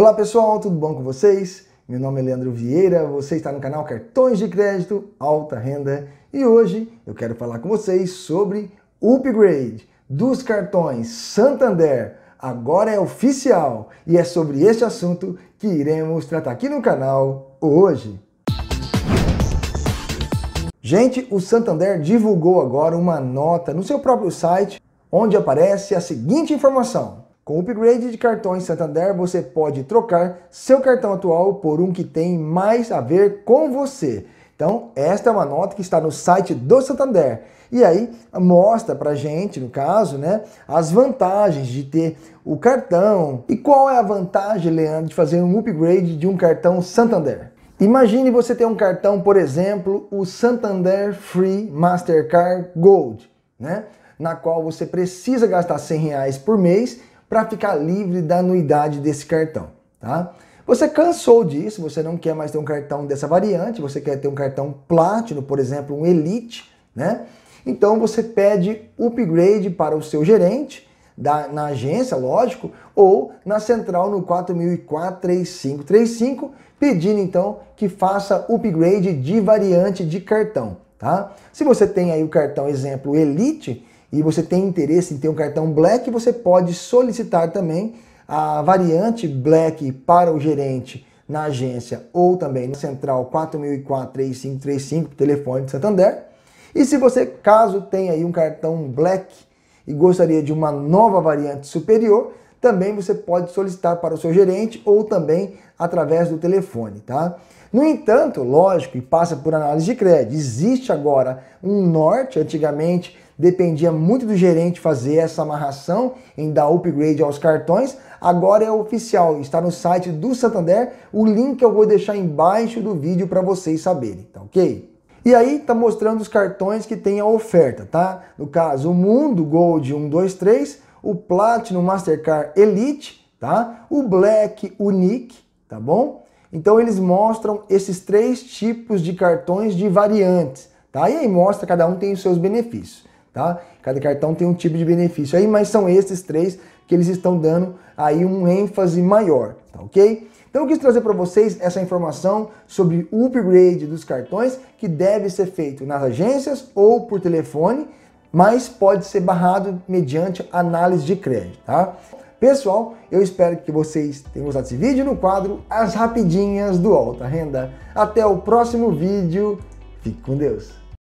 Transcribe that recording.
Olá pessoal, tudo bom com vocês? Meu nome é Leandro Vieira, você está no canal Cartões de Crédito Alta Renda e hoje eu quero falar com vocês sobre upgrade dos cartões Santander. Agora é oficial e é sobre este assunto que iremos tratar aqui no canal hoje. Gente, o Santander divulgou agora uma nota no seu próprio site onde aparece a seguinte informação com o upgrade de cartões Santander, você pode trocar seu cartão atual por um que tem mais a ver com você. Então, esta é uma nota que está no site do Santander. E aí mostra pra gente, no caso, né, as vantagens de ter o cartão. E qual é a vantagem, Leandro, de fazer um upgrade de um cartão Santander? Imagine você ter um cartão, por exemplo, o Santander Free Mastercard Gold, né? Na qual você precisa gastar 100 reais por mês para ficar livre da anuidade desse cartão, tá? Você cansou disso, você não quer mais ter um cartão dessa variante, você quer ter um cartão Platinum, por exemplo, um Elite, né? Então você pede upgrade para o seu gerente, da, na agência, lógico, ou na central no 4004-3535, pedindo então que faça upgrade de variante de cartão, tá? Se você tem aí o cartão exemplo Elite, e você tem interesse em ter um cartão Black, você pode solicitar também a variante Black para o gerente na agência ou também na central 4004-3535, telefone de Santander. E se você, caso tenha aí um cartão Black e gostaria de uma nova variante superior, também você pode solicitar para o seu gerente ou também através do telefone, tá? No entanto, lógico, e passa por análise de crédito, existe agora um norte, antigamente dependia muito do gerente fazer essa amarração em dar upgrade aos cartões. Agora é oficial, está no site do Santander. O link eu vou deixar embaixo do vídeo para vocês saberem, tá ok? E aí tá mostrando os cartões que tem a oferta, tá? No caso, o Mundo Gold 123, o Platinum Mastercard Elite, tá? O Black Unique, tá bom? Então eles mostram esses três tipos de cartões de variantes, tá? E aí mostra cada um tem os seus benefícios tá? Cada cartão tem um tipo de benefício aí, mas são esses três que eles estão dando aí um ênfase maior, tá ok? Então eu quis trazer para vocês essa informação sobre o upgrade dos cartões que deve ser feito nas agências ou por telefone, mas pode ser barrado mediante análise de crédito, tá? Pessoal, eu espero que vocês tenham gostado desse vídeo no quadro As Rapidinhas do Alta Renda. Até o próximo vídeo, fique com Deus!